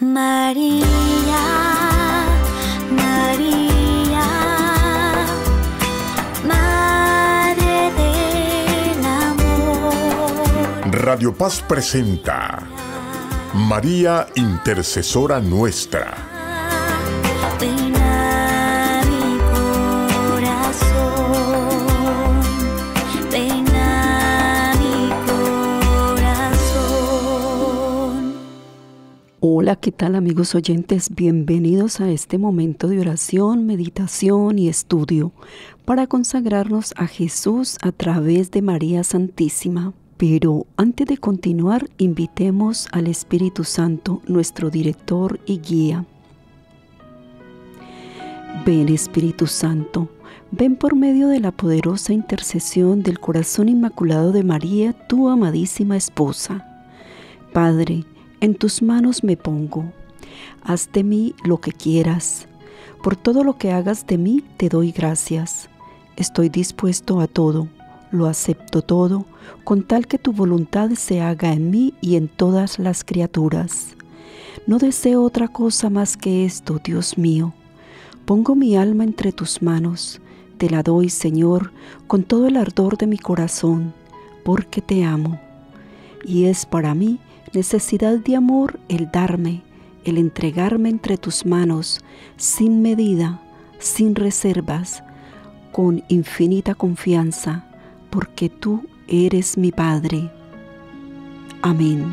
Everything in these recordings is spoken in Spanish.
María, María, Madre del Amor. Radio Paz presenta María Intercesora Nuestra Hola, ¿qué tal amigos oyentes? Bienvenidos a este momento de oración, meditación y estudio para consagrarnos a Jesús a través de María Santísima. Pero antes de continuar, invitemos al Espíritu Santo, nuestro director y guía. Ven Espíritu Santo, ven por medio de la poderosa intercesión del corazón inmaculado de María, tu amadísima esposa. Padre, en tus manos me pongo. Haz de mí lo que quieras. Por todo lo que hagas de mí te doy gracias. Estoy dispuesto a todo. Lo acepto todo, con tal que tu voluntad se haga en mí y en todas las criaturas. No deseo otra cosa más que esto, Dios mío. Pongo mi alma entre tus manos. Te la doy, Señor, con todo el ardor de mi corazón, porque te amo. Y es para mí necesidad de amor el darme, el entregarme entre tus manos, sin medida, sin reservas, con infinita confianza, porque tú eres mi Padre. Amén.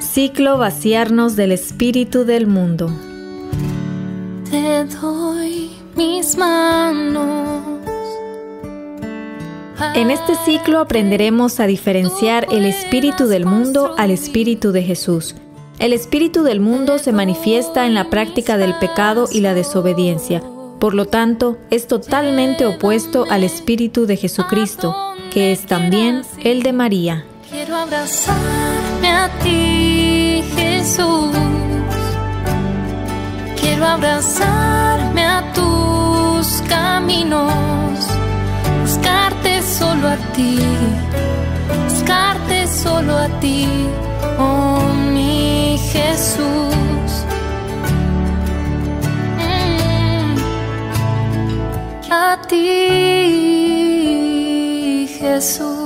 Ciclo Vaciarnos del Espíritu del Mundo. Te doy mis manos en este ciclo aprenderemos a diferenciar el espíritu del mundo al espíritu de Jesús. El espíritu del mundo se manifiesta en la práctica del pecado y la desobediencia. Por lo tanto, es totalmente opuesto al espíritu de Jesucristo, que es también el de María. Quiero abrazarme a ti, Jesús. Quiero abrazarme a tus caminos solo a ti, buscarte solo a ti, oh mi Jesús. Mm. a ti, Jesús.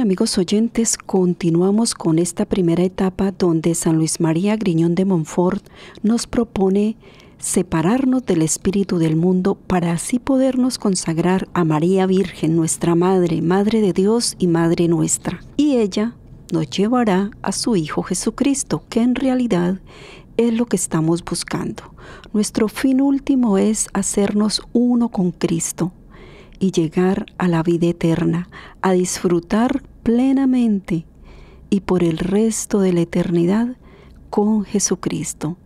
amigos oyentes, continuamos con esta primera etapa donde San Luis María Griñón de Montfort nos propone separarnos del espíritu del mundo para así podernos consagrar a María Virgen, nuestra Madre, Madre de Dios y Madre nuestra. Y ella nos llevará a su Hijo Jesucristo, que en realidad es lo que estamos buscando. Nuestro fin último es hacernos uno con Cristo, y llegar a la vida eterna, a disfrutar plenamente y por el resto de la eternidad con Jesucristo,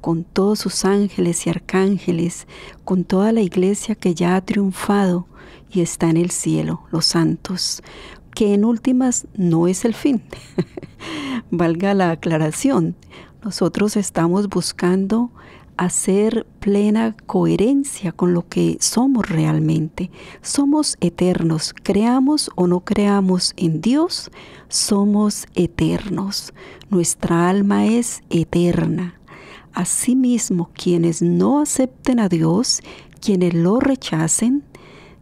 con todos sus ángeles y arcángeles, con toda la iglesia que ya ha triunfado y está en el cielo, los santos, que en últimas no es el fin. Valga la aclaración, nosotros estamos buscando hacer plena coherencia con lo que somos realmente. Somos eternos, creamos o no creamos en Dios, somos eternos. Nuestra alma es eterna. Asimismo, quienes no acepten a Dios, quienes lo rechacen,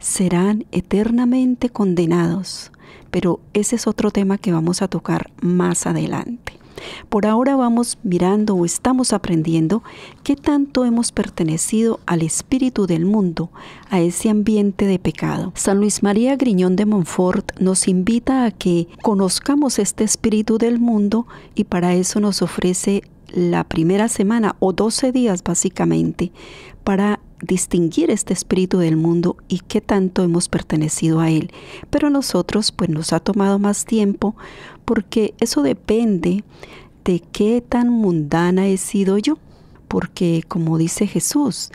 serán eternamente condenados. Pero ese es otro tema que vamos a tocar más adelante. Por ahora vamos mirando o estamos aprendiendo qué tanto hemos pertenecido al espíritu del mundo, a ese ambiente de pecado. San Luis María Griñón de Montfort nos invita a que conozcamos este espíritu del mundo y para eso nos ofrece la primera semana o 12 días básicamente para distinguir este espíritu del mundo y qué tanto hemos pertenecido a él. Pero nosotros, pues nos ha tomado más tiempo porque eso depende de qué tan mundana he sido yo. Porque como dice Jesús,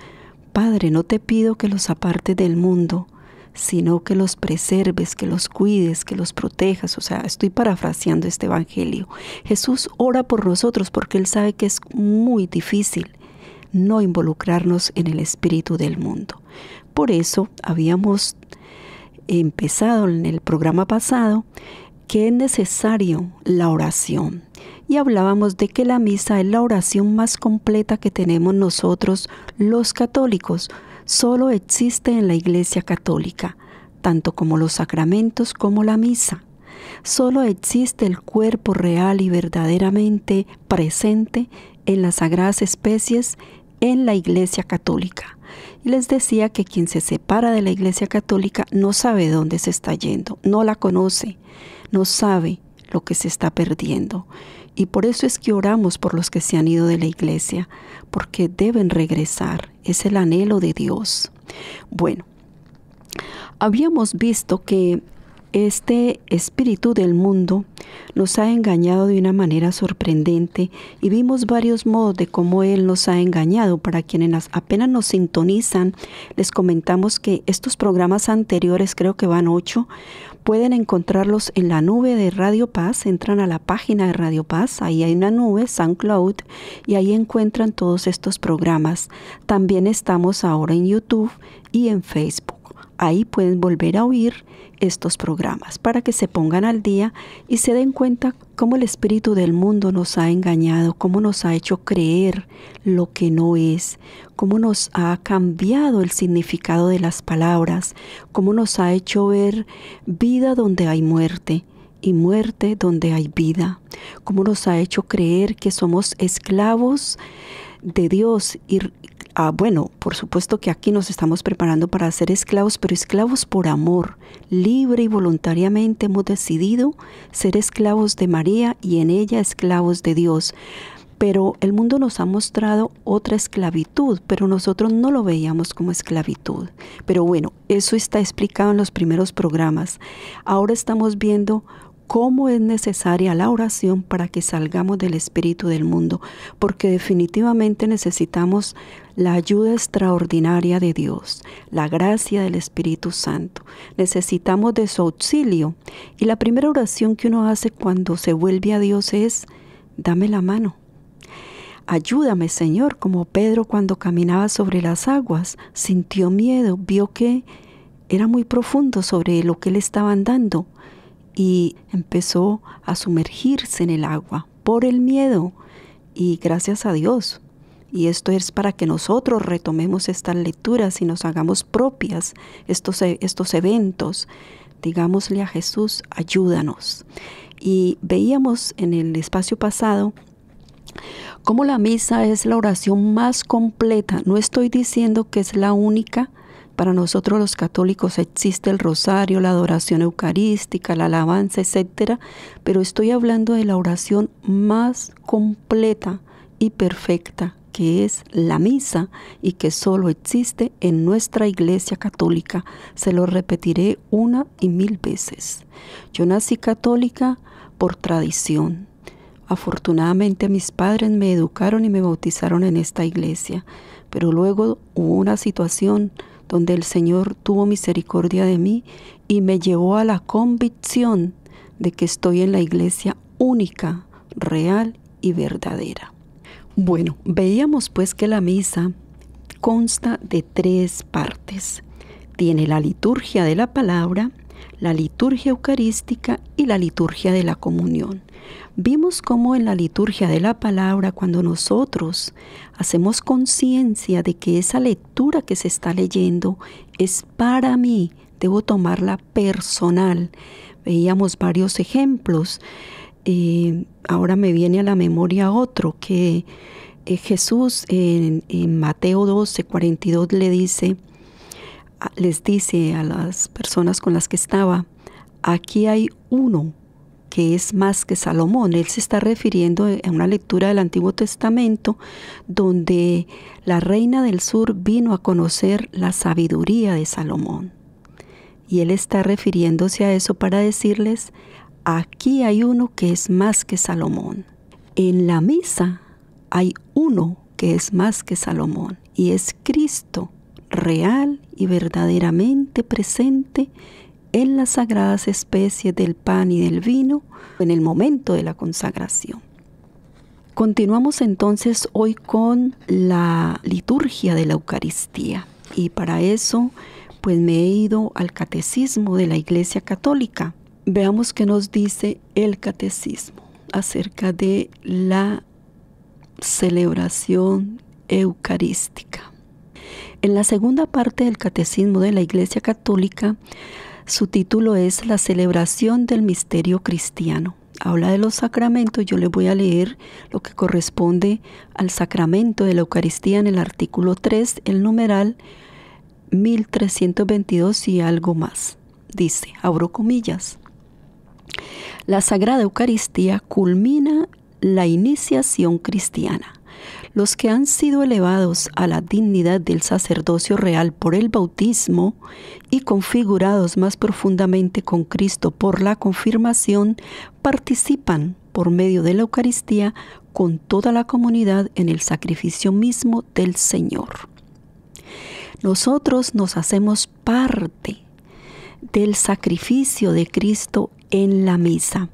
Padre, no te pido que los aparte del mundo, sino que los preserves, que los cuides, que los protejas. O sea, estoy parafraseando este Evangelio. Jesús ora por nosotros porque Él sabe que es muy difícil no involucrarnos en el espíritu del mundo. Por eso habíamos empezado en el programa pasado que es necesario la oración y hablábamos de que la misa es la oración más completa que tenemos nosotros los católicos. Solo existe en la Iglesia Católica, tanto como los sacramentos como la misa. Solo existe el cuerpo real y verdaderamente presente en las sagradas especies en la Iglesia Católica. Y les decía que quien se separa de la Iglesia Católica no sabe dónde se está yendo, no la conoce, no sabe lo que se está perdiendo. Y por eso es que oramos por los que se han ido de la iglesia, porque deben regresar. Es el anhelo de Dios. Bueno, habíamos visto que este espíritu del mundo nos ha engañado de una manera sorprendente y vimos varios modos de cómo Él nos ha engañado. Para quienes apenas nos sintonizan, les comentamos que estos programas anteriores, creo que van ocho, pueden encontrarlos en la nube de Radio Paz. Entran a la página de Radio Paz, ahí hay una nube, SoundCloud, y ahí encuentran todos estos programas. También estamos ahora en YouTube y en Facebook. Ahí pueden volver a oír estos programas para que se pongan al día y se den cuenta cómo el espíritu del mundo nos ha engañado, cómo nos ha hecho creer lo que no es, cómo nos ha cambiado el significado de las palabras, cómo nos ha hecho ver vida donde hay muerte y muerte donde hay vida, cómo nos ha hecho creer que somos esclavos de Dios y ah, bueno, por supuesto que aquí nos estamos preparando para ser esclavos, pero esclavos por amor. Libre y voluntariamente hemos decidido ser esclavos de María y en ella esclavos de Dios. Pero el mundo nos ha mostrado otra esclavitud, pero nosotros no lo veíamos como esclavitud. Pero bueno, eso está explicado en los primeros programas. Ahora estamos viendo cómo es necesaria la oración para que salgamos del espíritu del mundo, porque definitivamente necesitamos la ayuda extraordinaria de Dios, la gracia del Espíritu Santo. Necesitamos de su auxilio. Y la primera oración que uno hace cuando se vuelve a Dios es, dame la mano. Ayúdame, Señor, como Pedro cuando caminaba sobre las aguas, sintió miedo, vio que era muy profundo sobre lo que le estaban dando y empezó a sumergirse en el agua por el miedo y gracias a Dios. Y esto es para que nosotros retomemos estas lecturas y nos hagamos propias estos, e, eventos. Digámosle a Jesús, ayúdanos. Y veíamos en el espacio pasado cómo la misa es la oración más completa. No estoy diciendo que es la única, para nosotros los católicos existe el rosario, la adoración eucarística, la alabanza, etcétera, pero estoy hablando de la oración más completa y perfecta, que es la misa y que solo existe en nuestra iglesia católica. Se lo repetiré una y mil veces. Yo nací católica por tradición. Afortunadamente mis padres me educaron y me bautizaron en esta iglesia, pero luego hubo una situación donde el Señor tuvo misericordia de mí y me llevó a la convicción de que estoy en la iglesia única, real y verdadera. Bueno, veíamos pues que la misa consta de tres partes. Tiene la liturgia de la palabra, la liturgia eucarística y la liturgia de la comunión. Vimos cómo en la liturgia de la palabra, cuando nosotros hacemos conciencia de que esa lectura que se está leyendo es para mí, debo tomarla personal. Veíamos varios ejemplos. Eh, ahora me viene a la memoria otro que eh, Jesús en, en Mateo 12, 42 le dice, les dice a las personas con las que estaba, aquí hay uno que es más que Salomón. Él se está refiriendo a una lectura del Antiguo Testamento donde la reina del sur vino a conocer la sabiduría de Salomón. Y él está refiriéndose a eso para decirles, aquí hay uno que es más que Salomón. En la misa hay uno que es más que Salomón y es Cristo real y verdaderamente presente en las sagradas especies del pan y del vino en el momento de la consagración. Continuamos entonces hoy con la liturgia de la Eucaristía y para eso pues me he ido al catecismo de la Iglesia Católica. Veamos qué nos dice el catecismo acerca de la celebración eucarística. En la segunda parte del Catecismo de la Iglesia Católica, su título es La celebración del misterio cristiano. Habla de los sacramentos, yo le voy a leer lo que corresponde al sacramento de la Eucaristía en el artículo 3, el numeral 1322 y algo más. Dice, abro comillas, la Sagrada Eucaristía culmina la iniciación cristiana los que han sido elevados a la dignidad del sacerdocio real por el bautismo y configurados más profundamente con Cristo por la confirmación, participan por medio de la Eucaristía con toda la comunidad en el sacrificio mismo del Señor. Nosotros nos hacemos parte del sacrificio de Cristo en la misa.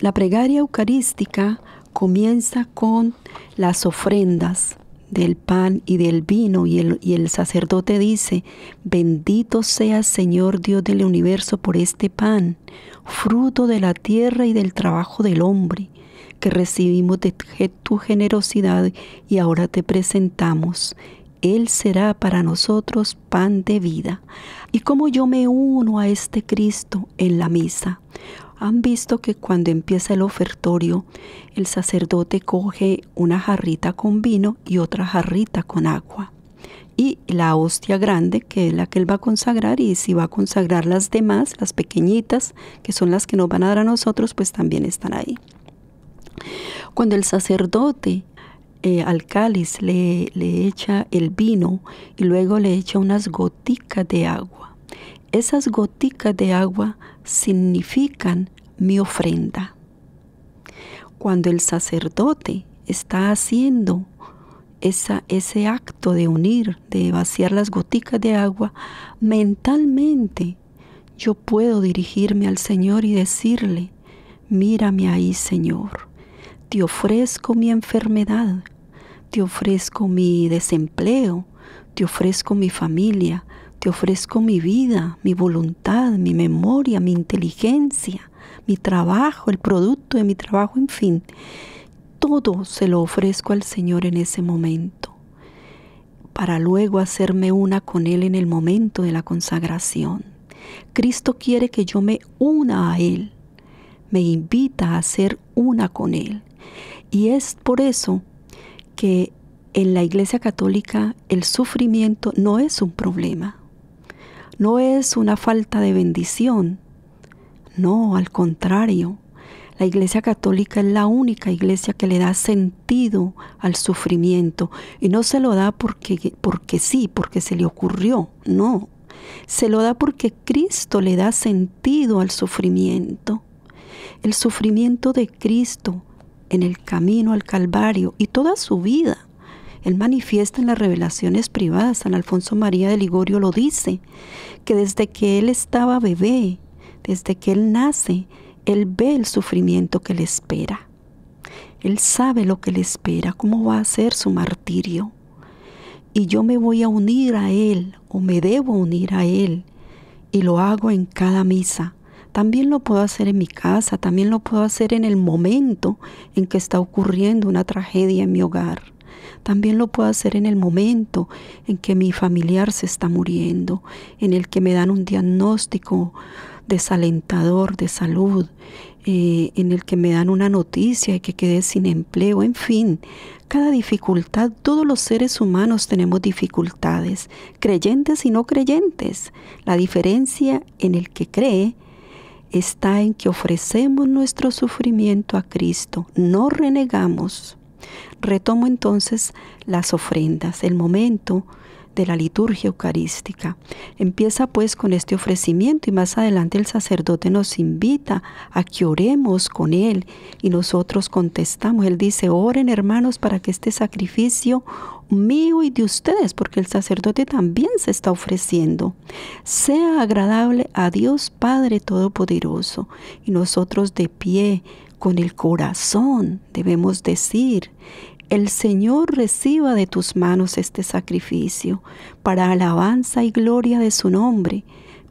La pregaria eucarística comienza con las ofrendas del pan y del vino y el, sacerdote dice, bendito sea Señor Dios del universo por este pan, fruto de la tierra y del trabajo del hombre, que recibimos de tu generosidad y ahora te presentamos. Él será para nosotros pan de vida. Y como yo me uno a este Cristo en la misa, han visto que cuando empieza el ofertorio, el sacerdote coge una jarrita con vino y otra jarrita con agua. Y la hostia grande, que es la que él va a consagrar, y si va a consagrar las demás, las pequeñitas, que son las que nos van a dar a nosotros, pues también están ahí. Cuando el sacerdote eh, al cáliz le, le echa el vino y luego le echa unas goticas de agua, esas goticas de agua significan mi ofrenda. Cuando el sacerdote está haciendo esa, ese acto de unir, de vaciar las goticas de agua, mentalmente yo puedo dirigirme al Señor y decirle, mírame ahí Señor, te ofrezco mi enfermedad, te ofrezco mi desempleo, te ofrezco mi familia, te ofrezco mi vida, mi voluntad, mi memoria, mi inteligencia, mi trabajo, el producto de mi trabajo, en fin. Todo se lo ofrezco al Señor en ese momento, para luego hacerme una con Él en el momento de la consagración. Cristo quiere que yo me una a Él, me invita a ser una con Él. Y es por eso que en la Iglesia Católica el sufrimiento no es un problema no es una falta de bendición. No, al contrario. La Iglesia Católica es la única iglesia que le da sentido al sufrimiento y no se lo da porque, porque sí, porque se le ocurrió, no. Se lo da porque Cristo le da sentido al sufrimiento. El sufrimiento de Cristo en el camino al Calvario y toda su vida él manifiesta en las revelaciones privadas, San Alfonso María de Ligorio lo dice, que desde que él estaba bebé, desde que él nace, él ve el sufrimiento que le espera. Él sabe lo que le espera, cómo va a ser su martirio. Y yo me voy a unir a Él o me debo unir a Él. Y lo hago en cada misa. También lo puedo hacer en mi casa, también lo puedo hacer en el momento en que está ocurriendo una tragedia en mi hogar. También lo puedo hacer en el momento en que mi familiar se está muriendo, en el que me dan un diagnóstico desalentador de salud, eh, en el que me dan una noticia y que quedé sin empleo, en fin, cada dificultad, todos los seres humanos tenemos dificultades, creyentes y no creyentes. La diferencia en el que cree está en que ofrecemos nuestro sufrimiento a Cristo, no renegamos Retomo entonces las ofrendas, el momento de la liturgia eucarística. Empieza pues con este ofrecimiento y más adelante el sacerdote nos invita a que oremos con él y nosotros contestamos. Él dice, oren hermanos para que este sacrificio mío y de ustedes, porque el sacerdote también se está ofreciendo, sea agradable a Dios Padre Todopoderoso. Y nosotros de pie, con el corazón debemos decir, el Señor reciba de tus manos este sacrificio para alabanza y gloria de su nombre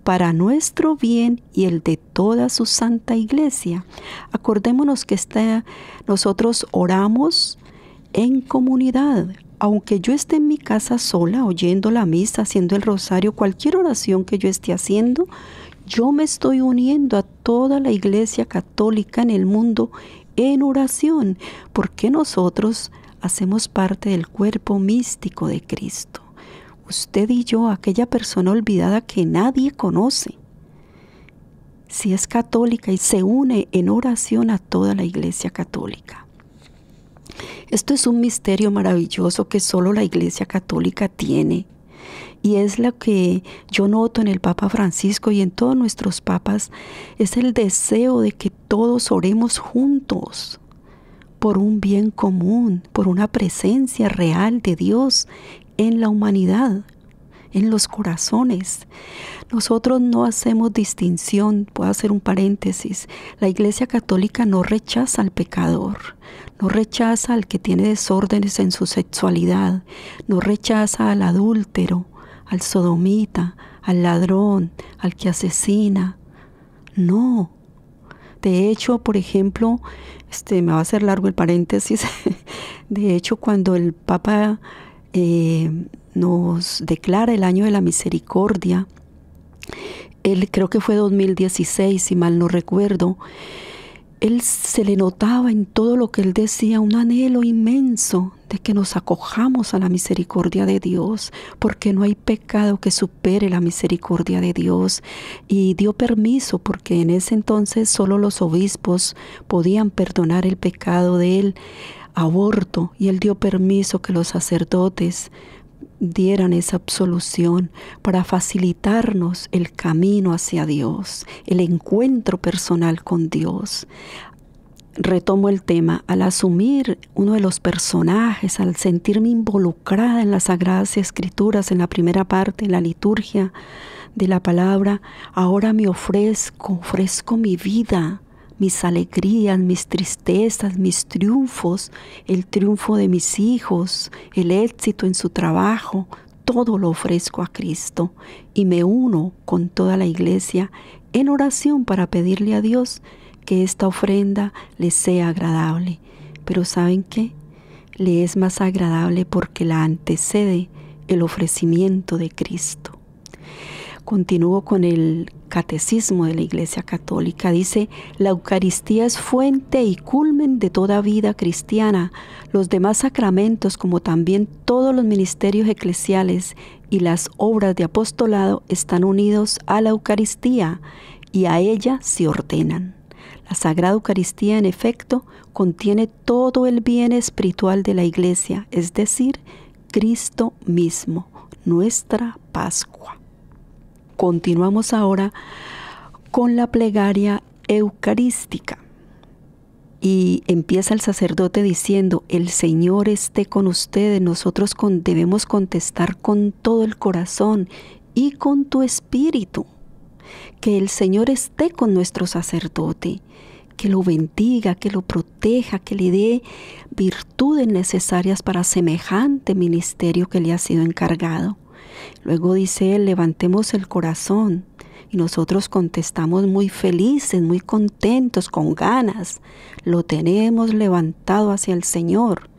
para nuestro bien y el de toda su santa iglesia. Acordémonos que está, nosotros oramos en comunidad. Aunque yo esté en mi casa sola, oyendo la misa, haciendo el rosario, cualquier oración que yo esté haciendo, yo me estoy uniendo a toda la Iglesia Católica en el mundo en oración, porque nosotros hacemos parte del cuerpo místico de Cristo. Usted y yo, aquella persona olvidada que nadie conoce, si es católica y se une en oración a toda la Iglesia Católica. Esto es un misterio maravilloso que solo la Iglesia Católica tiene y es lo que yo noto en el Papa Francisco y en todos nuestros papas, es el deseo de que todos oremos juntos por un bien común, por una presencia real de Dios en la humanidad en los corazones. Nosotros no hacemos distinción, puedo hacer un paréntesis, la Iglesia Católica no rechaza al pecador, no rechaza al que tiene desórdenes en su sexualidad, no rechaza al adúltero, al sodomita, al ladrón, al que asesina. No. De hecho, por ejemplo, este me va a hacer largo el paréntesis. De hecho, cuando el Papa eh, nos declara el año de la misericordia. Él creo que fue 2016, si mal no recuerdo. Él se le notaba en todo lo que él decía un anhelo inmenso de que nos acojamos a la misericordia de Dios, porque no hay pecado que supere la misericordia de Dios. Y dio permiso, porque en ese entonces solo los obispos podían perdonar el pecado de él aborto y él dio permiso que los sacerdotes dieran esa absolución para facilitarnos el camino hacia Dios, el encuentro personal con Dios. Retomo el tema, al asumir uno de los personajes, al sentirme involucrada en las Sagradas Escrituras, en la primera parte, en la liturgia de la palabra, ahora me ofrezco, ofrezco mi vida, mis alegrías, mis tristezas, mis triunfos, el triunfo de mis hijos, el éxito en su trabajo, todo lo ofrezco a Cristo y me uno con toda la iglesia en oración para pedirle a Dios que esta ofrenda le sea agradable. Pero ¿saben qué? Le es más agradable porque la antecede el ofrecimiento de Cristo. Continúo con el Catecismo de la Iglesia Católica dice, la Eucaristía es fuente y culmen de toda vida cristiana, los demás sacramentos como también todos los ministerios eclesiales y las obras de apostolado están unidos a la Eucaristía y a ella se ordenan. La Sagrada Eucaristía, en efecto, contiene todo el bien espiritual de la Iglesia, es decir, Cristo mismo, nuestra Pascua. Continuamos ahora con la plegaria eucarística. Y empieza el sacerdote diciendo, el Señor esté con ustedes, nosotros debemos contestar con todo el corazón y con tu espíritu. Que el Señor esté con nuestro sacerdote, que lo bendiga, que lo proteja, que le dé virtudes necesarias para semejante ministerio que le ha sido encargado Luego dice él, levantemos el corazón. Y nosotros contestamos muy felices, muy contentos, con ganas. Lo tenemos levantado hacia el Señor.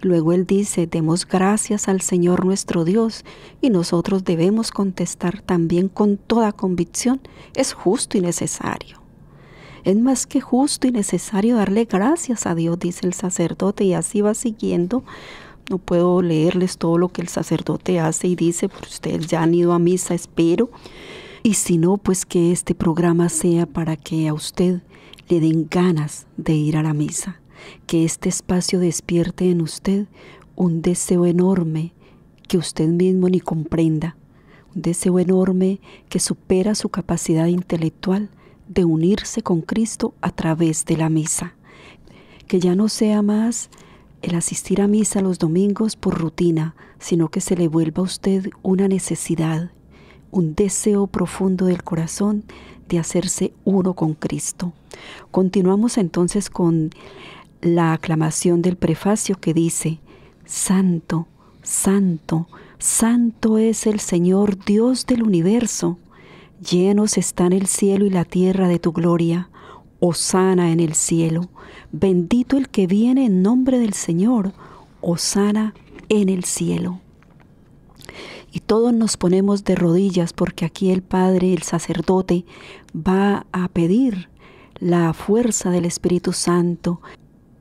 Luego él dice, demos gracias al Señor nuestro Dios y nosotros debemos contestar también con toda convicción, es justo y necesario. Es más que justo y necesario darle gracias a Dios, dice el sacerdote, y así va siguiendo no puedo leerles todo lo que el sacerdote hace y dice, porque ustedes ya han ido a misa, espero. Y si no, pues que este programa sea para que a usted le den ganas de ir a la misa, que este espacio despierte en usted un deseo enorme que usted mismo ni comprenda, un deseo enorme que supera su capacidad intelectual de unirse con Cristo a través de la misa, que ya no sea más el asistir a misa los domingos por rutina, sino que se le vuelva a usted una necesidad, un deseo profundo del corazón de hacerse uno con Cristo. Continuamos entonces con la aclamación del prefacio que dice, Santo, Santo, Santo es el Señor Dios del universo, llenos están el cielo y la tierra de tu gloria. Osana en el cielo, bendito el que viene en nombre del Señor, Osana en el cielo. Y todos nos ponemos de rodillas porque aquí el Padre, el sacerdote, va a pedir la fuerza del Espíritu Santo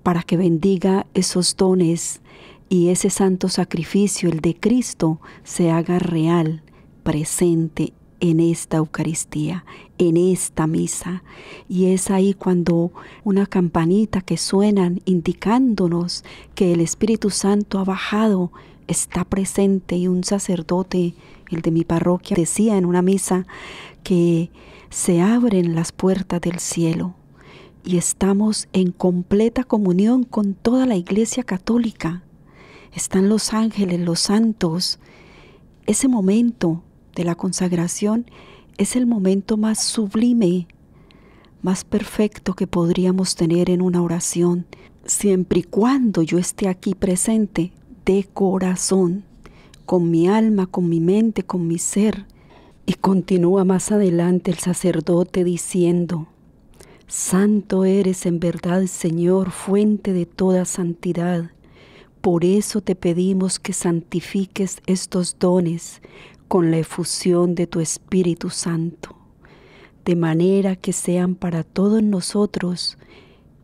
para que bendiga esos dones y ese santo sacrificio, el de Cristo, se haga real, presente en esta Eucaristía, en esta misa. Y es ahí cuando una campanita que suenan indicándonos que el Espíritu Santo ha bajado, está presente y un sacerdote, el de mi parroquia, decía en una misa que se abren las puertas del cielo y estamos en completa comunión con toda la Iglesia Católica. Están los ángeles, los santos. Ese momento de la consagración es el momento más sublime, más perfecto que podríamos tener en una oración, siempre y cuando yo esté aquí presente de corazón, con mi alma, con mi mente, con mi ser. Y continúa más adelante el sacerdote diciendo, Santo eres en verdad, Señor, fuente de toda santidad. Por eso te pedimos que santifiques estos dones con la efusión de tu Espíritu Santo, de manera que sean para todos nosotros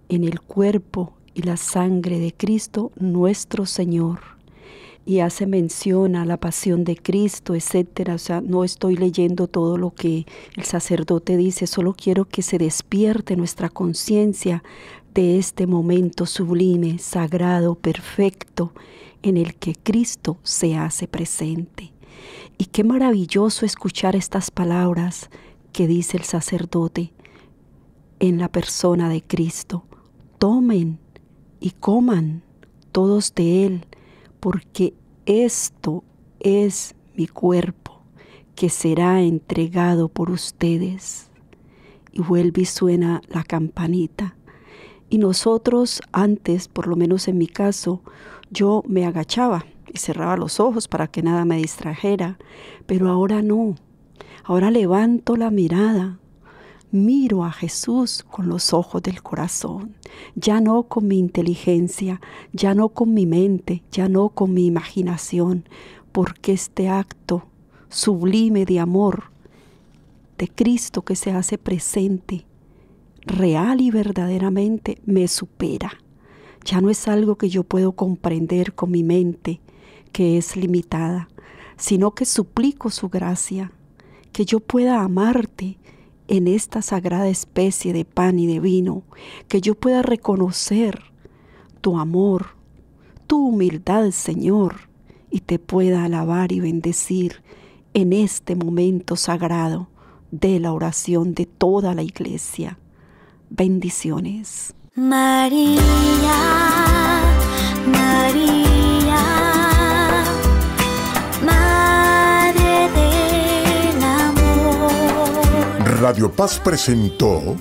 en el cuerpo y la sangre de Cristo nuestro Señor. Y hace mención a la pasión de Cristo, etcétera. O sea, no estoy leyendo todo lo que el sacerdote dice, solo quiero que se despierte nuestra conciencia de este momento sublime, sagrado, perfecto, en el que Cristo se hace presente. Y qué maravilloso escuchar estas palabras que dice el sacerdote en la persona de Cristo. Tomen y coman todos de Él, porque esto es mi cuerpo, que será entregado por ustedes. Y vuelve y suena la campanita. Y nosotros antes, por lo menos en mi caso, yo me agachaba y cerraba los ojos para que nada me distrajera, pero ahora no. Ahora levanto la mirada, miro a Jesús con los ojos del corazón, ya no con mi inteligencia, ya no con mi mente, ya no con mi imaginación, porque este acto sublime de amor de Cristo que se hace presente, real y verdaderamente, me supera. Ya no es algo que yo puedo comprender con mi mente, que es limitada, sino que suplico su gracia, que yo pueda amarte en esta sagrada especie de pan y de vino, que yo pueda reconocer tu amor, tu humildad, Señor, y te pueda alabar y bendecir en este momento sagrado de la oración de toda la iglesia. Bendiciones. María, María. Radio Paz presentó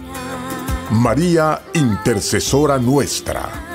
María Intercesora Nuestra